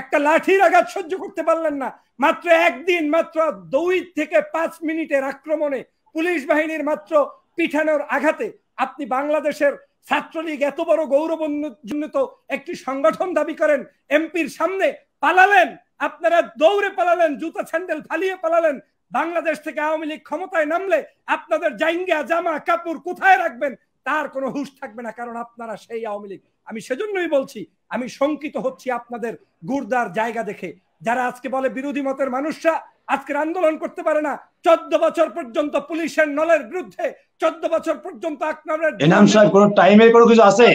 একটা লাঠির আঘাত সহ্য করতে পারলেন না মাত্র একদিন মাত্র দুই থেকে পাঁচ মিনিটের আক্রমণে পুলিশ বাহিনীর মাত্র পিঠানোর আঘাতে আপনি বাংলাদেশের ছাত্রলীগ এত বড় গৌরবান্বিত একটি সংগঠন দাবি করেন এমপির সামনে পালালেন আপনারা দৌড়ে পালালেন জুতা স্যান্ডেল ফালিয়ে পালালেন বাংলাদেশ থেকে আওয়ামী লীগ ক্ষমতায় নামলে আপনাদের জাইঙ্গা জামা কাপড় কোথায় রাখবেন তার কোনো হুশ থাকবে না কারণ আপনারা সেই আওয়ামী লীগ আমি সেজন্যই বলছি আমি শঙ্কিত হচ্ছি আপনাদের গুরদার জায়গা দেখে যারা আজকে বলে বিরোধী মতের মানুষরা আজকের আন্দোলন করতে পারে না চোদ্দ বছর পর্যন্ত পুলিশের নলের বিরুদ্ধে চোদ্দ বছর পর্যন্ত আপনারা এনাম সাহেব কোন টাইমের কোনো কিছু আছে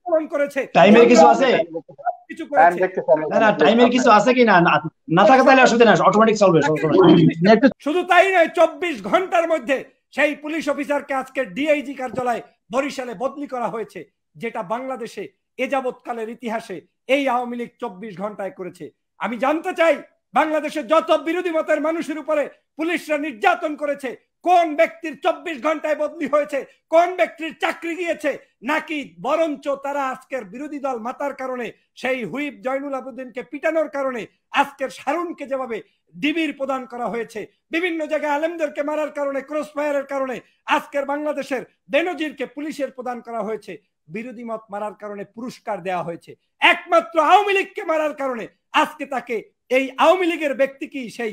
আন্দোলন করেছে টাইমের কিছু আছে শুধু তাই নয় চব্বিশ ঘন্টার মধ্যে সেই পুলিশ অফিসারকে আজকে ডিআইজি কার্যালয়ে বরিশালে বদলি করা হয়েছে যেটা বাংলাদেশে এ যাবৎকালের ইতিহাসে এই আওয়ামী লীগ চব্বিশ ঘন্টায় করেছে আমি জানতে চাই বাংলাদেশের যত বিরোধী মতের মানুষের উপরে পুলিশরা নির্যাতন করেছে কোন ব্যক্তির চব্বিশ ঘন্টায় বদলি হয়েছে কোন ব্যক্তির চাকরি গিয়েছে নাকি বরঞ্চ তারা আজকের বিরোধী দল মাতার কারণে সেই হুইপ জয়নুল আবুদ্দিনকে পিটানোর কারণে আজকের সারুনকে যেভাবে ডিবির প্রদান করা হয়েছে বিভিন্ন জায়গায় আলেমদেরকে মারার কারণে ক্রস ফায়ারের কারণে আজকের বাংলাদেশের বেনজিরকে পুলিশের প্রদান করা হয়েছে বিরোধী মত মারার কারণে পুরস্কার দেওয়া হয়েছে একমাত্র আওয়ামী লীগকে মারার কারণে আজকে তাকে এই আওয়ামী লীগের ব্যক্তিকেই সেই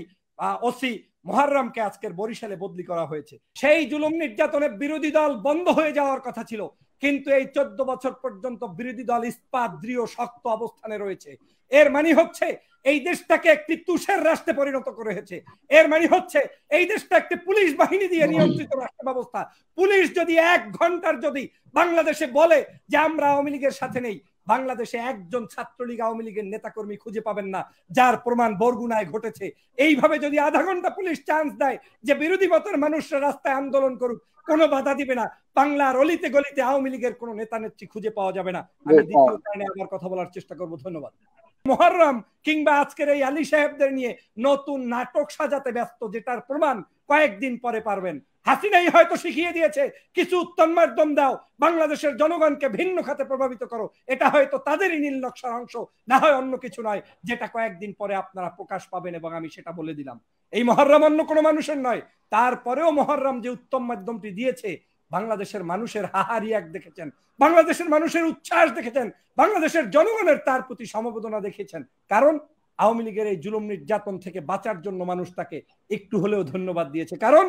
ওসি মোহারমকে আজকের বরিশালে বদলি করা হয়েছে সেই জুলুম নির্যাতনের বিরোধী দল বন্ধ হয়ে যাওয়ার কথা ছিল কিন্তু এই চোদ্দ বছর পর্যন্ত বিরোধী দল ইস্পাত দৃঢ় শক্ত অবস্থানে রয়েছে এর মানে হচ্ছে এই দেশটাকে একটি তুষের রাষ্ট্রে পরিণত করেছে এর মানে হচ্ছে এই দেশটা একটি পুলিশ বাহিনী দিয়ে নিয়ন্ত্রিত রাষ্ট্র ব্যবস্থা পুলিশ যদি এক ঘন্টার যদি বাংলাদেশে বলে যে আমরা আওয়ামী লীগের সাথে নেই বাংলাদেশে একজন ছাত্রলীগ আওয়ামী লীগের নেতাকর্মী খুঁজে পাবেন না যার প্রমাণ বরগুনায় ঘটেছে এইভাবে যদি আধা ঘন্টা পুলিশ চান্স দেয় যে বিরোধী মতের মানুষরা রাস্তায় আন্দোলন করুক কোনো বাধা দিবে না বাংলার অলিতে গলিতে আওয়ামী লীগের কোন নেতা নেত্রী খুঁজে পাওয়া যাবে না আমি দ্বিতীয় কারণে আবার কথা বলার চেষ্টা করব ধন্যবাদ মোহরম কিংবা আজকের এই আলী সাহেবদের নিয়ে নতুন নাটক সাজাতে ব্যস্ত যেটার প্রমাণ কয়েকদিন পরে পারবেন হাসিনাই হয়তো শিখিয়ে দিয়েছে কিছু উত্তন্মার দম দাও বাংলাদেশের জনগণকে ভিন্ন খাতে প্রভাবিত করো এটা হয়তো তাদেরই নীল নকশার অংশ না হয় অন্য কিছু নয় যেটা কয়েকদিন পরে আপনারা প্রকাশ পাবেন এবং আমি সেটা বলে দিলাম এই মহরম অন্য কোনো মানুষের নয় তারপরেও মহরম যে উত্তম মাধ্যমটি দিয়েছে বাংলাদেশের মানুষের হাহারি এক দেখেছেন বাংলাদেশের মানুষের উচ্ছ্বাস দেখেছেন বাংলাদেশের জনগণের তার প্রতি সমবেদনা দেখেছেন কারণ আওয়ামী লীগের এই জুলুম নির্যাতন থেকে বাঁচার জন্য মানুষ তাকে একটু হলেও ধন্যবাদ দিয়েছে কারণ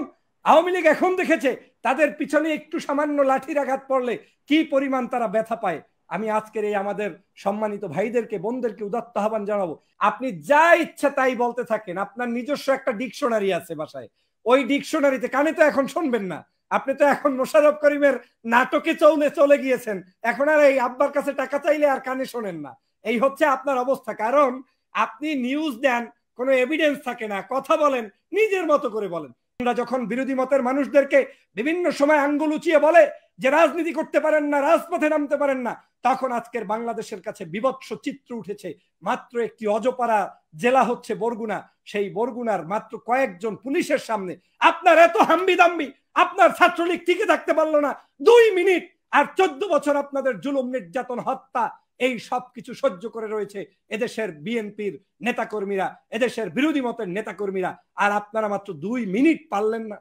আওয়ামী লীগ এখন দেখেছে তাদের পিছনে একটু সামান্য লাঠির আঘাত পড়লে কি পরিমাণ তারা ব্যথা পায় আমি আজকের এই আমাদের সম্মানিত ভাইদেরকে বোনদেরকে উদাত্ত আহ্বান জানাবো আপনি যা ইচ্ছা তাই বলতে থাকেন আপনার নিজস্ব একটা ডিকশনারি আছে বাসায় ওই ডিকশনারিতে কানে তো এখন শুনবেন না আপনি তো এখন মোশারফ করিমের নাটকে চলে চলে গিয়েছেন এখন আর এই আব্বার কাছে টাকা চাইলে আর কানে শোনেন না এই হচ্ছে আপনার অবস্থা কারণ আপনি নিউজ দেন কোনো এভিডেন্স থাকে না কথা বলেন নিজের মতো করে বলেন আমরা যখন বিরোধী মতের মানুষদেরকে বিভিন্ন সময় আঙ্গুল উঁচিয়ে বলে যে রাজনীতি করতে পারেন না রাজপথে নামতে পারেন না তখন আজকের বাংলাদেশের কাছে বিভৎস চিত্র উঠেছে মাত্র একটি অজপাড়া জেলা হচ্ছে বরগুনা সেই বরগুনার মাত্র কয়েকজন পুলিশের সামনে আপনার এত হাম্বি দাম্বি আপনার ছাত্রলীগ টিকে থাকতে পারলো না দুই মিনিট আর চোদ্দ বছর আপনাদের জুলুম নির্যাতন হত্যা এই সব কিছু সহ্য করে রয়েছে এদেশের বিএনপির নেতাকর্মীরা এদেশের বিরোধী মতের নেতাকর্মীরা আর আপনারা মাত্র দুই মিনিট পারলেন না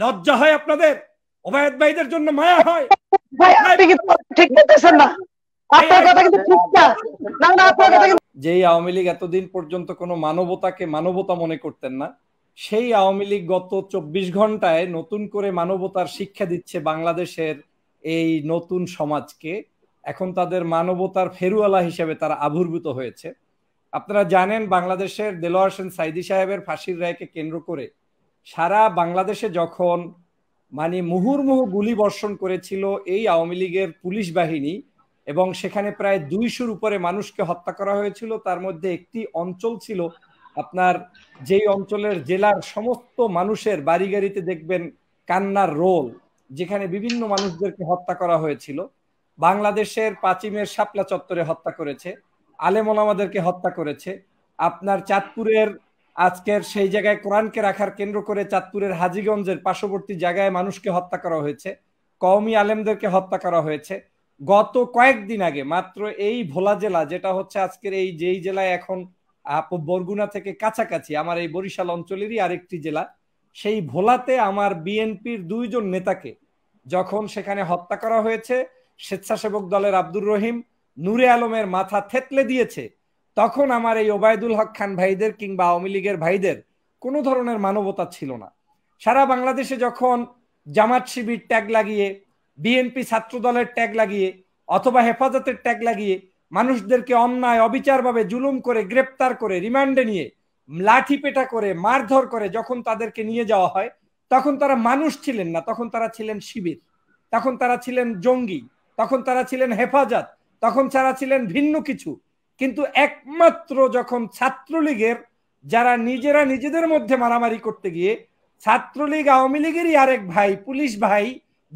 লজ্জা হয় আপনাদের ওবায়দ ভাইদের জন্য মায়া হয় যে যেই আওয়ামী লীগ এতদিন পর্যন্ত কোনো মানবতাকে মানবতা মনে করতেন না সেই আওয়ামী লীগ গত চব্বিশ ঘন্টায় নতুন করে মানবতার শিক্ষা দিচ্ছে বাংলাদেশের এই নতুন সমাজকে এখন তাদের মানবতার ফেরুয়ালা হিসেবে তারা আবির্ভূত হয়েছে আপনারা জানেন বাংলাদেশের দেলোয়ার সেন সাইদি সাহেবের ফাঁসির রায়কে কেন্দ্র করে সারা বাংলাদেশে যখন মানে মুহুর্মুহু গুলি বর্ষণ করেছিল এই আওয়ামী লীগের পুলিশ বাহিনী এবং সেখানে প্রায় দুইশোর উপরে মানুষকে হত্যা করা হয়েছিল তার মধ্যে একটি অঞ্চল ছিল আপনার যেই অঞ্চলের জেলার সমস্ত মানুষের বাড়ি গাড়িতে দেখবেন কান্নার রোল যেখানে বিভিন্ন মানুষদেরকে হত্যা করা হয়েছিল বাংলাদেশের পাঁচিমের শাপলা চত্বরে হত্যা করেছে আলেম ওলামাদেরকে হত্যা করেছে আপনার চাঁদপুরের আজকের সেই জায়গায় কোরআনকে রাখার কেন্দ্র করে চাঁদপুরের হাজিগঞ্জের পার্শ্ববর্তী জায়গায় মানুষকে হত্যা করা হয়েছে কওমি আলেমদেরকে হত্যা করা হয়েছে গত কয়েকদিন আগে মাত্র এই ভোলা জেলা যেটা হচ্ছে আজকের এই যেই জেলায় এখন বরগুনা থেকে কাছাকাছি আমার এই বরিশাল অঞ্চলেরই আরেকটি জেলা সেই ভোলাতে আমার বিএনপির দুইজন নেতাকে যখন সেখানে হত্যা করা হয়েছে স্বেচ্ছাসেবক দলের আব্দুর রহিম নূরে আলমের মাথা থেতলে দিয়েছে তখন আমার এই ওবায়দুল হক খান ভাইদের কিংবা আওয়ামী লীগের ভাইদের কোনো ধরনের মানবতা ছিল না সারা বাংলাদেশে যখন জামাত শিবির ট্যাগ লাগিয়ে বিএনপি ছাত্র দলের ট্যাগ লাগিয়ে অথবা হেফাজতের ট্যাগ লাগিয়ে মানুষদেরকে অন্যায় অবিচারভাবে জুলুম করে গ্রেপ্তার করে রিমান্ডে নিয়ে লাঠি পেটা করে মারধর করে যখন তাদেরকে নিয়ে যাওয়া হয় তখন তারা মানুষ ছিলেন না তখন তারা ছিলেন শিবির তখন তারা ছিলেন জঙ্গি তখন তারা ছিলেন হেফাজত তখন তারা ছিলেন ভিন্ন কিছু কিন্তু একমাত্র যখন ছাত্রলীগের যারা নিজেরা নিজেদের মধ্যে মারামারি করতে গিয়ে ছাত্রলীগ আওয়ামী লীগেরই আরেক ভাই পুলিশ ভাই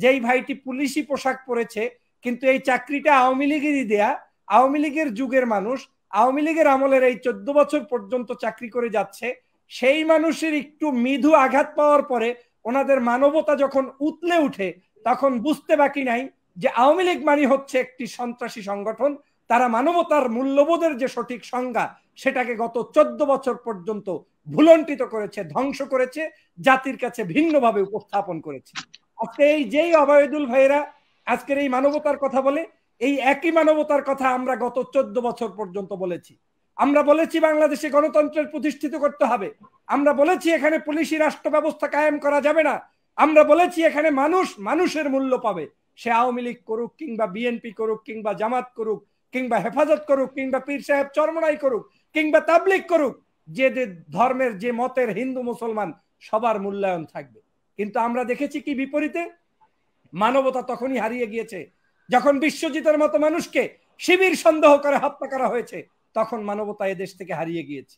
যেই ভাইটি পুলিশি পোশাক পরেছে কিন্তু এই চাকরিটা আওয়ামী লীগেরই দেয়া আওয়ামী লীগের যুগের মানুষ আওয়ামী লীগের আমলের এই চোদ্দ বছর পর্যন্ত চাকরি করে যাচ্ছে সেই মানুষের একটু মিধু আঘাত পাওয়ার পরে ওনাদের মানবতা যখন উতলে উঠে তখন বুঝতে বাকি নাই যে আওয়ামী লীগ মানে হচ্ছে একটি সন্ত্রাসী সংগঠন তারা মানবতার মূল্যবোধের যে সঠিক সংজ্ঞা সেটাকে গত চোদ্দ বছর পর্যন্ত ভুলন্টিত করেছে ধ্বংস করেছে জাতির কাছে ভিন্নভাবে উপস্থাপন করেছে আজকে এই যেই অবায়দুল ভাইয়েরা আজকের এই মানবতার কথা বলে এই একই মানবতার কথা আমরা গত চোদ্দ বছর পর্যন্ত বলেছি আমরা বলেছি বাংলাদেশে গণতন্ত্রের প্রতিষ্ঠিত করতে হবে আমরা বলেছি এখানে পুলিশি রাষ্ট্র ব্যবস্থা কায়েম করা যাবে না আমরা বলেছি এখানে মানুষ মানুষের মূল্য পাবে সে আওয়ামী লীগ করুক কিংবা বিএনপি করুক কিংবা জামাত করুক কিংবা হেফাজত করুক কিংবা পীর সাহেব চরমরাই করুক কিংবা তাবলিক করুক যে ধর্মের যে মতের হিন্দু মুসলমান সবার মূল্যায়ন থাকবে কিন্তু আমরা দেখেছি কি বিপরীতে মানবতা তখনই হারিয়ে গিয়েছে যখন বিশ্বজিতের মতো মানুষকে শিবির সন্দেহ করে হত্যা করা হয়েছে তখন মানবতা এদেশ থেকে হারিয়ে গিয়েছে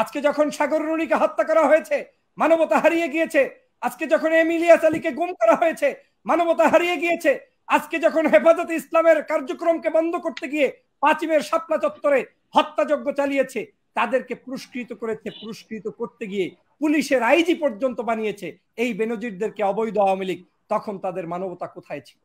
আজকে যখন সাগররুণীকে হত্যা করা হয়েছে মানবতা হারিয়ে গিয়েছে আজকে যখন এমিলিয়াস আলীকে গুম করা হয়েছে মানবতা হারিয়ে গিয়েছে আজকে যখন হেফাজতে ইসলামের কার্যক্রমকে বন্ধ করতে গিয়ে পাঁচিমের শাপলা চত্বরে হত্যাযজ্ঞ চালিয়েছে তাদেরকে পুরস্কৃত করেছে পুরস্কৃত করতে গিয়ে পুলিশের আইজি পর্যন্ত বানিয়েছে এই বেনজিরদেরকে অবৈধ আওয়ামী লীগ তখন তাদের মানবতা কোথায় ছিল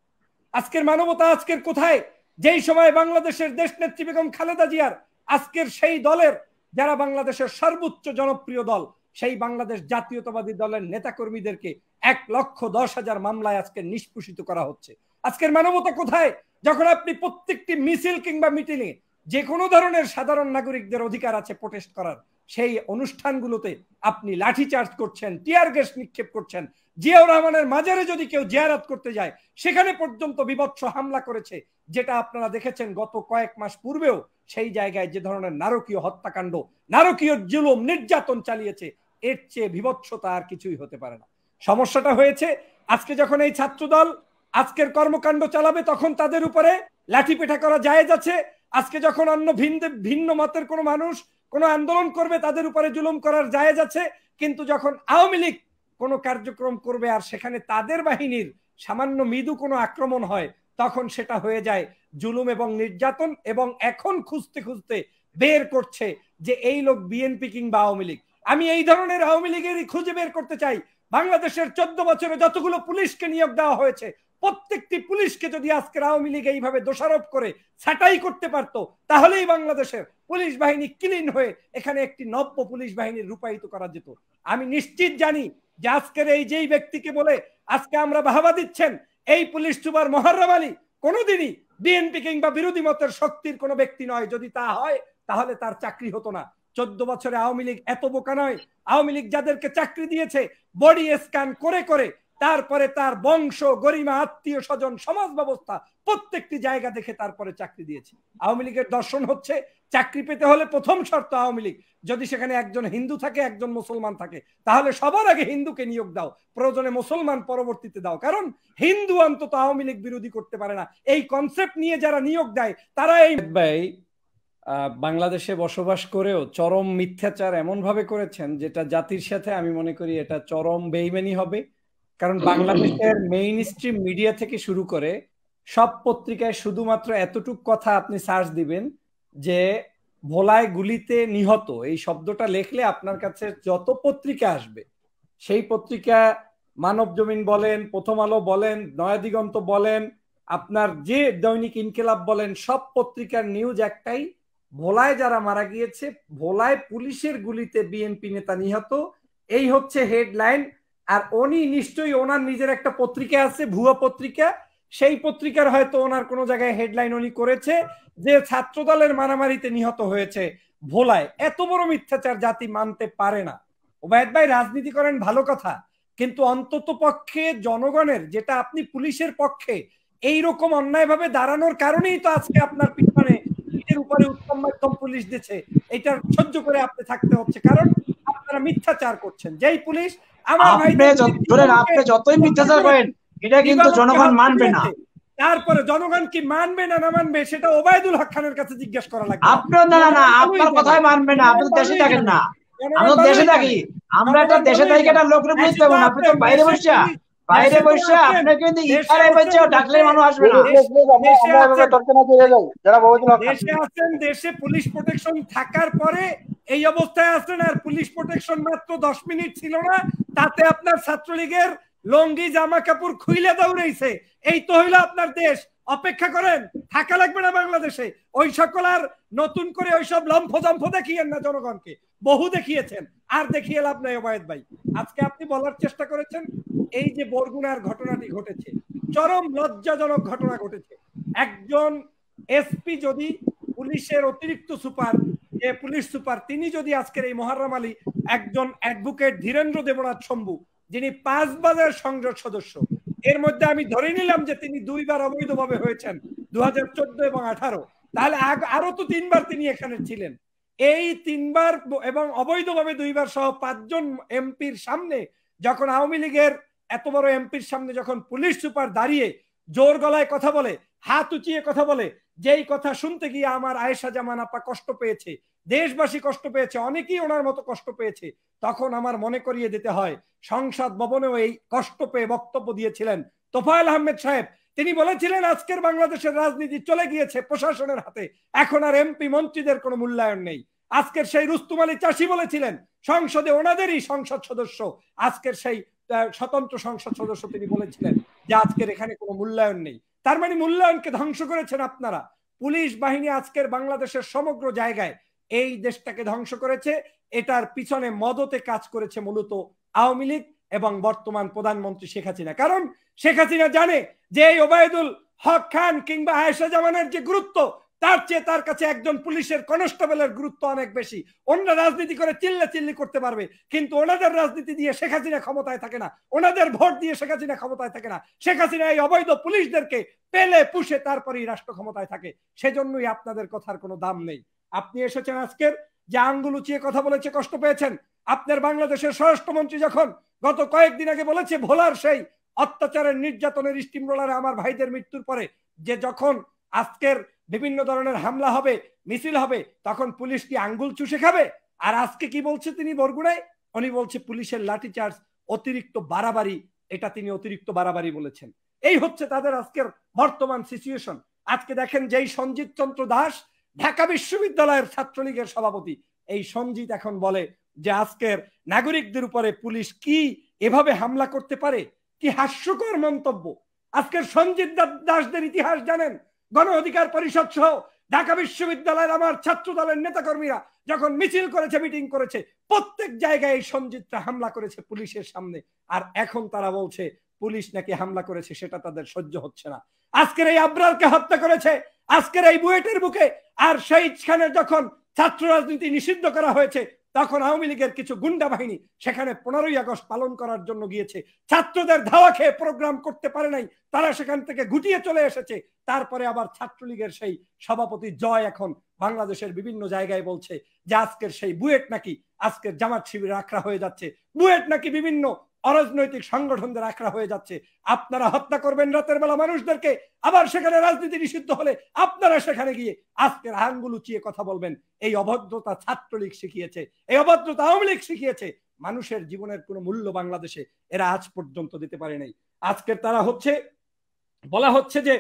আজকের মানবতা আজকের কোথায় যেই সময় বাংলাদেশের দেশ নেত্রী বেগম খালেদা জিয়ার আজকের সেই দলের যারা বাংলাদেশের সর্বোচ্চ জনপ্রিয় দল সেই বাংলাদেশ জাতীয়তাবাদী দলের নেতা কর্মীদেরকে এক লক্ষ দশ হাজার মামলায় আজকে নিষ্পূষিত করা হচ্ছে আজকের মানবতা কোথায় যখন আপনি প্রত্যেকটি মিছিল কিংবা মিটিং এ যে কোনো ধরনের সাধারণ নাগরিকদের অধিকার আছে প্রোটেস্ট করার সেই অনুষ্ঠানগুলোতে আপনি লাঠি চার্জ করছেন টিয়ার গ্যাস নিক্ষেপ করছেন জিয়াউর রহমানের মাজারে যদি কেউ জিয়ারাত করতে যায় সেখানে পর্যন্ত বিভৎস হামলা করেছে যেটা আপনারা দেখেছেন গত কয়েক মাস পূর্বেও সেই জায়গায় যে ধরনের নারকীয় হত্যাকাণ্ড নারকীয় জুলুম নির্যাতন চালিয়েছে এর চেয়ে বিভৎসতা আর কিছুই হতে পারে না সমস্যাটা হয়েছে আজকে যখন এই ছাত্রদল আজকের কর্মকাণ্ড চালাবে তখন তাদের উপরে লাঠি পেঠা করা যায় আছে আজকে যখন অন্য ভিন্ন ভিন্ন মতের কোনো মানুষ কোনো আন্দোলন করবে তাদের উপরে জুলুম করার যায় আছে কিন্তু যখন আওয়ামী লীগ কোনো কার্যক্রম করবে আর সেখানে তাদের বাহিনীর সামান্য মৃদু কোনো আক্রমণ হয় তখন সেটা হয়ে যায় জুলুম এবং নির্যাতন এবং এখন খুঁজতে খুঁজতে বের করছে যে এই লোক বিএনপি কিংবা আওয়ামী লীগ আমি এই ধরনের আওয়ামী লীগেরই খুঁজে বের করতে চাই বাংলাদেশের চোদ্দ বছরে যতগুলো পুলিশকে নিয়োগ দেওয়া হয়েছে প্রত্যেকটি পুলিশকে যদি আজকের আওয়ামী লীগ এইভাবে দোষারোপ করে ছাটাই করতে পারত তাহলেই বাংলাদেশের পুলিশ বাহিনী ক্লিন হয়ে এখানে একটি নব্য পুলিশ বাহিনীর রূপায়িত করা যেত আমি নিশ্চিত জানি যে আজকের এই যেই ব্যক্তিকে বলে আজকে আমরা বাহাবা দিচ্ছেন এই পুলিশ সুপার মহারাম আলী কোনোদিনই বিএনপি কিংবা বিরোধী মতের শক্তির কোনো ব্যক্তি নয় যদি তা হয় তাহলে তার চাকরি হতো না চোদ্দ বছরে আওয়ামী লীগ এত বোকা নয় আওয়ামী লীগ যাদেরকে চাকরি দিয়েছে বডি স্ক্যান করে করে তারপরে তার বংশ গরিমা আত্মীয় স্বজন সমাজ ব্যবস্থা প্রত্যেকটি জায়গা দেখে তারপরে চাকরি দিয়েছে আওয়ামী লীগের দর্শন হচ্ছে চাকরি পেতে হলে প্রথম শর্ত আওয়ামী লীগ যদি সেখানে একজন হিন্দু থাকে একজন মুসলমান থাকে তাহলে সবার আগে হিন্দুকে নিয়োগ দাও প্রয়োজনে মুসলমান পরবর্তীতে দাও কারণ হিন্দু অন্তত আওয়ামী লীগ বিরোধী করতে পারে না এই কনসেপ্ট নিয়ে যারা নিয়োগ দেয় তারা এই ভাই বাংলাদেশে বসবাস করেও চরম মিথ্যাচার এমনভাবে করেছেন যেটা জাতির সাথে আমি মনে করি এটা চরম বেইমানি হবে কারণ বাংলাদেশের মেইন স্ট্রিম মিডিয়া থেকে শুরু করে সব পত্রিকায় শুধুমাত্র এতটুক কথা আপনি সার্চ দিবেন যে ভোলায় গুলিতে নিহত এই শব্দটা লেখলে আপনার কাছে যত পত্রিকা আসবে সেই পত্রিকা মানব জমিন বলেন প্রথম আলো বলেন নয়াদিগন্ত বলেন আপনার যে দৈনিক ইনকেলাব বলেন সব পত্রিকার নিউজ একটাই ভোলায় যারা মারা গিয়েছে ভোলায় পুলিশের গুলিতে বিএনপি নেতা নিহত এই হচ্ছে হেডলাইন আর উনি নিশ্চয়ই ওনার নিজের একটা পত্রিকা আছে ভুয়া পত্রিকা সেই পত্রিকার হয়তো ওনার কোনো জায়গায় হেডলাইন উনি করেছে যে ছাত্রদলের মারামারিতে নিহত হয়েছে ভোলায় এত বড় মিথ্যাচার জাতি মানতে পারে না ওবায়দ ভাই রাজনীতি করেন ভালো কথা কিন্তু অন্তত পক্ষে জনগণের যেটা আপনি পুলিশের পক্ষে এই রকম অন্যায়ভাবে দাঁড়ানোর কারণেই তো আজকে আপনার পিছনে নিজের উপরে উত্তম মাধ্যম পুলিশ দিচ্ছে এটা সহ্য করে আপনি থাকতে হচ্ছে কারণ আপনারা মিথ্যাচার করছেন যেই পুলিশ আমার ভাই আপনি যতই মিথ্যাচার করেন এটা কিন্তু জনগণ মানবে না তারপরে জনগণ কি মানবে না না মানবে সেটা ওবায়দুল হক খানের কাছে জিজ্ঞেস করা লাগবে আপনার না না আপনার কথাই মানবে না আপনি দেশে থাকেন না আমরা দেশে থাকি আমরা একটা দেশে থাকি একটা লোকরে বুঝতে পারবো না আপনি তো বাইরে বসে বাইরে বসে ডাকলে মানুষ আসবে না দেশে আছেন দেশে পুলিশ প্রোটেকশন থাকার পরে এই অবস্থায় আছেন আর পুলিশ প্রোটেকশন মাত্র দশ মিনিট ছিল না তাতে আপনার ছাত্রলীগের লঙ্গি জামা কাপড় খুইলে দৌড়েছে এই তো হইলো আপনার দেশ অপেক্ষা করেন থাকা লাগবে না বাংলাদেশে ওই সকল আর নতুন করে ওইসব লম্ফ জম্ফ দেখিয়েন না জনগণকে বহু দেখিয়েছেন আর দেখিয়ে লাভ নাই ওবায়দ ভাই আজকে আপনি বলার চেষ্টা করেছেন এই যে বরগুনার ঘটনাটি ঘটেছে চরম লজ্জাজনক ঘটনা ঘটেছে একজন এসপি যদি পুলিশের অতিরিক্ত সুপার যে পুলিশ সুপার তিনি যদি আজকের এই মহারাম আলী একজন অ্যাডভোকেট ধীরেন্দ্র দেবনাথ শম্ভু যিনি পাঁচ বাজার সংসদ সদস্য এর মধ্যে আমি ধরে নিলাম যে তিনি দুইবার অবৈধভাবে হয়েছেন দু হাজার চোদ্দ এবং আঠারো তাহলে আরো তো তিনবার তিনি এখানে ছিলেন এই তিনবার এবং অবৈধভাবে দুইবার সহ পাঁচজন এমপির সামনে যখন আওয়ামী লীগের এত বড় এমপির সামনে যখন পুলিশ সুপার দাঁড়িয়ে জোর গলায় কথা বলে হাত উঁচিয়ে কথা বলে যেই কথা শুনতে গিয়ে আমার আয়েশা জামান আপা কষ্ট পেয়েছে দেশবাসী কষ্ট পেয়েছে অনেকেই ওনার মতো কষ্ট পেয়েছে তখন আমার মনে করিয়ে দিতে হয় সংসদ ভবনেও এই কষ্ট পেয়ে বক্তব্য দিয়েছিলেন তোফায়ল আহমেদ সাহেব তিনি বলেছিলেন আজকের বাংলাদেশের রাজনীতি চলে গিয়েছে প্রশাসনের হাতে এখন আর এমপি মন্ত্রীদের কোনো মূল্যায়ন নেই আজকের সেই রুস্তুমালি চাষি বলেছিলেন সংসদে ওনাদেরই সংসদ সদস্য আজকের সেই স্বতন্ত্র সংসদ সদস্য তিনি বলেছিলেন যে আজকের এখানে কোনো মূল্যায়ন নেই তার মানে মূল্যায়নকে ধ্বংস করেছেন আপনারা পুলিশ বাহিনী আজকের বাংলাদেশের সমগ্র জায়গায় এই দেশটাকে ধ্বংস করেছে এটার পিছনে মদতে কাজ করেছে মূলত আওয়ামী লীগ এবং বর্তমান প্রধানমন্ত্রী শেখ হাসিনা কারণ শেখ হাসিনা জানে যে এই ওবায়দুল হক খান কিংবা হায়সা জামানের যে গুরুত্ব তার চেয়ে তার কাছে একজন পুলিশের কনস্টেবলের গুরুত্ব অনেক বেশি অন্য রাজনীতি করে চিল্লে চিল্লি করতে পারবে কিন্তু ওনাদের রাজনীতি দিয়ে শেখ হাসিনা ক্ষমতায় থাকে না ওনাদের ভোট দিয়ে শেখ হাসিনা ক্ষমতায় থাকে না শেখ হাসিনা এই অবৈধ পুলিশদেরকে পেলে পুষে তারপরেই রাষ্ট্র ক্ষমতায় থাকে সেজন্যই আপনাদের কথার কোনো দাম নেই আপনি এসেছেন আজকের যে আঙ্গুল উঁচিয়ে কথা বলেছে কষ্ট পেয়েছেন আপনার বাংলাদেশের স্বরাষ্ট্রমন্ত্রী যখন গত কয়েকদিন আগে বলেছে ভোলার সেই অত্যাচারের নির্যাতনের স্টিম রোলারে আমার ভাইদের মৃত্যুর পরে যে যখন আজকের বিভিন্ন ধরনের হামলা হবে মিছিল হবে তখন পুলিশ কি আঙ্গুল চুষে খাবে আর আজকে কি বলছে তিনি বরগুড়ায় উনি বলছে পুলিশের লাঠি চার্জ অতিরিক্ত বাড়াবাড়ি এটা তিনি অতিরিক্ত বাড়াবাড়ি বলেছেন এই হচ্ছে তাদের আজকের বর্তমান সিচুয়েশন আজকে দেখেন যেই সঞ্জিত চন্দ্র দাস ঢাকা বিশ্ববিদ্যালয়ের ছাত্রলীগের সভাপতি এই সঞ্জিত এখন বলে যে আজকের নাগরিকদের উপরে পুলিশ কি এভাবে হামলা করতে পারে কি হাস্যকর মন্তব্য আজকের সঞ্জিত দাসদের ইতিহাস জানেন গণ অধিকার পরিষদ সহ ঢাকা বিশ্ববিদ্যালয়ের আমার ছাত্র দলের নেতাকর্মীরা যখন মিছিল করেছে মিটিং করেছে প্রত্যেক জায়গায় এই সঞ্জিতরা হামলা করেছে পুলিশের সামনে আর এখন তারা বলছে পুলিশ নাকি হামলা করেছে সেটা তাদের সহ্য হচ্ছে না আজকের এই আবরারকে হত্যা করেছে আজকের এই বুয়েটের বুকে আর সেইখানে যখন ছাত্র রাজনীতি নিষিদ্ধ করা হয়েছে তখন আওয়ামী লীগের কিছু গুন্ডা বাহিনী সেখানে পনেরোই আগস্ট পালন করার জন্য গিয়েছে ছাত্রদের ধাওয়া খেয়ে প্রোগ্রাম করতে পারে নাই তারা সেখান থেকে গুটিয়ে চলে এসেছে তারপরে আবার ছাত্রলীগের সেই সভাপতি জয় এখন বাংলাদেশের বিভিন্ন জায়গায় বলছে যে আজকের সেই বুয়েট নাকি আজকের জামাত শিবিরে আখড়া হয়ে যাচ্ছে বুয়েট নাকি বিভিন্ন অরাজনৈতিক সংগঠনদের আখড়া হয়ে যাচ্ছে আপনারা হত্যা করবেন রাতের বেলা মানুষদেরকে আবার সেখানে রাজনীতি নিষিদ্ধ হলে আপনারা সেখানে গিয়ে আজকের আঙ্গুল উঁচিয়ে কথা বলবেন এই অভদ্রতা ছাত্রলীগ শিখিয়েছে এই অভদ্রতা আওয়ামী লীগ শিখিয়েছে মানুষের জীবনের কোনো মূল্য বাংলাদেশে এরা আজ পর্যন্ত দিতে পারে নাই আজকের তারা হচ্ছে বলা হচ্ছে যে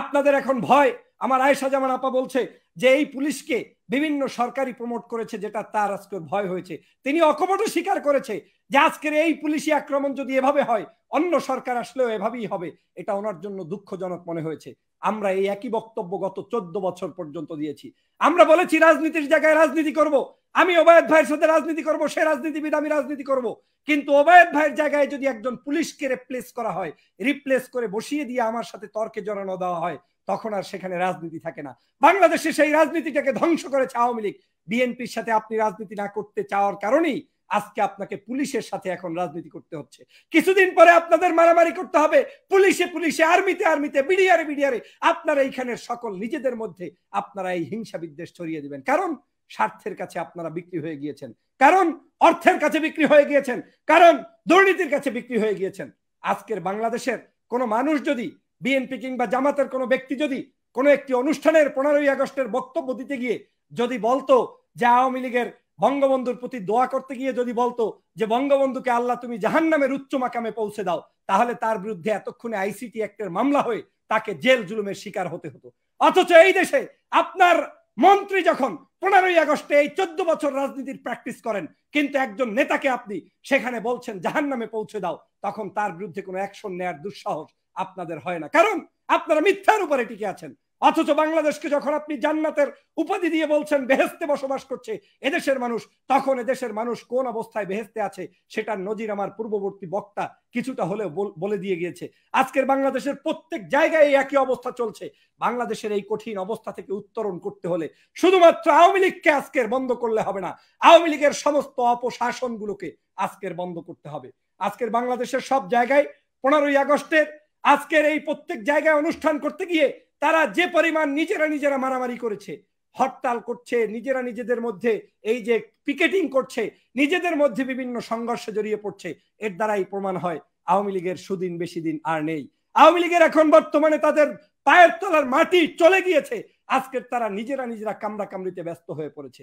আপনাদের এখন ভয় আমার আয়সা জামান আপা বলছে যে এই পুলিশকে বিভিন্ন সরকারি প্রমোট করেছে যেটা তার আজকে ভয় হয়েছে তিনি অকপট স্বীকার করেছে যে আজকের এই পুলিশি আক্রমণ যদি এভাবে হয় অন্য সরকার আসলেও এভাবেই হবে এটা ওনার জন্য দুঃখজনক মনে হয়েছে আমরা এই একই বক্তব্য গত চোদ্দ বছর পর্যন্ত দিয়েছি আমরা বলেছি রাজনীতির জায়গায় রাজনীতি করব। আমি ওবায়দ ভাইয়ের সাথে রাজনীতি করব সে রাজনীতিবিদ আমি রাজনীতি করব। কিন্তু ওবায়দ ভাইয়ের জায়গায় যদি একজন পুলিশকে রিপ্লেস করা হয় রিপ্লেস করে বসিয়ে দিয়ে আমার সাথে তর্কে জড়ানো দেওয়া হয় তখন আর সেখানে রাজনীতি থাকে না বাংলাদেশে সেই রাজনীতিটাকে ধ্বংস করেছে আওয়ামী লীগ বিএনপির সাথে আপনি রাজনীতি না করতে চাওয়ার কারণেই আজকে আপনাকে পুলিশের সাথে এখন রাজনীতি করতে হচ্ছে কিছুদিন পরে আপনাদের মারামারি করতে হবে পুলিশে পুলিশে আর্মিতে আর্মিতে বিডিআরে বিডিআরে আপনারা এইখানের সকল নিজেদের মধ্যে আপনারা এই হিংসা বিদ্বেষ ছড়িয়ে দিবেন কারণ স্বার্থের কাছে আপনারা বিক্রি হয়ে গিয়েছেন কারণ অর্থের কাছে বিক্রি হয়ে গিয়েছেন কারণ দুর্নীতির কাছে বিক্রি হয়ে গিয়েছেন আজকের বাংলাদেশের কোনো মানুষ যদি বিএনপি কিংবা জামাতের কোনো ব্যক্তি যদি কোনো একটি অনুষ্ঠানের পনেরোই আগস্টের বক্তব্য দিতে গিয়ে যদি বলতো যে আওয়ামী লীগের বঙ্গবন্ধুর প্রতি দোয়া করতে গিয়ে যদি বলতো যে বঙ্গবন্ধুকে আল্লাহ তুমি জাহান নামের উচ্চ মাকামে পৌঁছে দাও তাহলে তার বিরুদ্ধে এতক্ষণে আইসিটি অ্যাক্টের মামলা হয়ে তাকে জেল জুলুমের শিকার হতে হতো অথচ এই দেশে আপনার মন্ত্রী যখন পনেরোই আগস্টে এই চোদ্দ বছর রাজনীতির প্র্যাকটিস করেন কিন্তু একজন নেতাকে আপনি সেখানে বলছেন জাহান নামে পৌঁছে দাও তখন তার বিরুদ্ধে কোনো অ্যাকশন নেয়ার দুঃসাহস আপনাদের হয় না কারণ আপনারা মিথ্যার উপরে টিকে আছেন অথচ বাংলাদেশকে যখন আপনি জান্নাতের উপাধি দিয়ে বলছেন বেহেস্তে বসবাস করছে এদেশের মানুষ তখন এদেশের মানুষ কোন অবস্থায় বেহেস্তে আছে সেটা নজির আমার পূর্ববর্তী বক্তা কিছুটা হলেও বলে দিয়ে গিয়েছে আজকের বাংলাদেশের প্রত্যেক জায়গায় একই অবস্থা চলছে বাংলাদেশের এই কঠিন অবস্থা থেকে উত্তরণ করতে হলে শুধুমাত্র আওয়ামী লীগকে আজকের বন্ধ করলে হবে না আওয়ামী লীগের সমস্ত অপশাসনগুলোকে আজকের বন্ধ করতে হবে আজকের বাংলাদেশের সব জায়গায় পনেরোই আগস্টের আজকের এই প্রত্যেক জায়গায় অনুষ্ঠান করতে গিয়ে তারা যে পরিমাণ নিজেরা নিজেরা মারামারি করেছে হরতাল করছে নিজেরা নিজেদের মধ্যে এই যে পিকেটিং করছে নিজেদের মধ্যে বিভিন্ন সংঘর্ষে জড়িয়ে পড়ছে এর দ্বারাই প্রমাণ হয় আওয়ামী লীগের সুদিন বেশি দিন আর নেই আওয়ামী লীগের এখন বর্তমানে তাদের পায়ের তলার মাটি চলে গিয়েছে আজকের তারা নিজেরা নিজেরা কামড়া কামড়িতে ব্যস্ত হয়ে পড়েছে